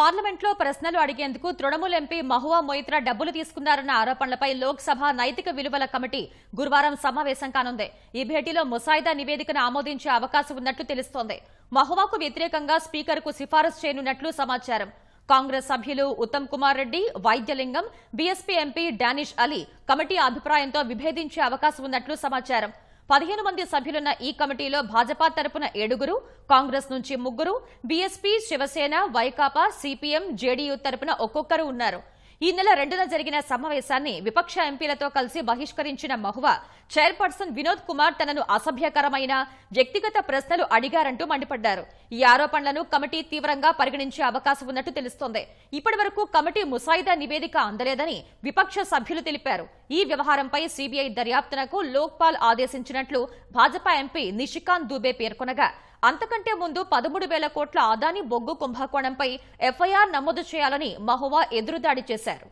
పార్లమెంట్లో ప్రశ్నలు అడిగేందుకు తృణమూల్ ఎంపీ మహువా మొయిత్రా డబ్బులు తీసుకున్నారన్న ఆరోపణలపై లోక్సభ నైతిక విలువల కమిటీ గురువారం సమావేశం కానుంది ఈ భేటీలో ముసాయిదా నివేదికను ఆమోదించే అవకాశం ఉన్నట్లు తెలుస్తోంది మహువాకు వ్యతిరేకంగా స్పీకర్కు సిఫారసు చేయనున్నట్లు సమాచారం కాంగ్రెస్ సభ్యులు Uttam Kumar Reddy Vaidyalingam BSP MP Danish Ali committee అభిప్రాయంతో విభేదించే అవకాశం ఉన్నట్లు సమాచారం పదిహేను మంది సభ్యులున్న ఈ కమిటీలో భాజపా తరపున ఏడుగురు కాంగ్రెస్ నుంచి ముగ్గురు BSP Shiv Sena Vaikapa CPM JDU తరపున ఒక్కొక్కరు ఉన్నారు ఈ నెల రెండున జరిగిన సమావేశాన్ని విపక్ష ఎంపీలతో కలిసి బహిష్కరించిన మహువా చైర్పర్సన్ వినోద్ కుమార్ తనను అసభ్యకరమైన వ్యక్తిగత ప్రశ్నలు అడిగారంటూ మండిపడ్డారు ఈ ఆరోపణలను కమిటీ తీవ్రంగా పరిగణించే అవకాశం ఉన్నట్టు తెలుస్తోంది ఇప్పటి కమిటీ ముసాయిదా నివేదిక అందలేదని విపక్ష సభ్యులు తెలిపారు ఈ వ్యవహారంపై సీబీఐ దర్యాప్తునకు లోక్పాల్ ఆదేశించినట్లు భాజపా ఎంపీ నిషికాంత్ దూబే పేర్కొనగా అంతకంటే ముందు పదమూడు వేల కోట్ల ఆదాని బొగ్గు కుంభకోణంపై ఎఫ్ఐఆర్ నమోదు చేయాలని మహువా ఎదురుదాడి చేశారు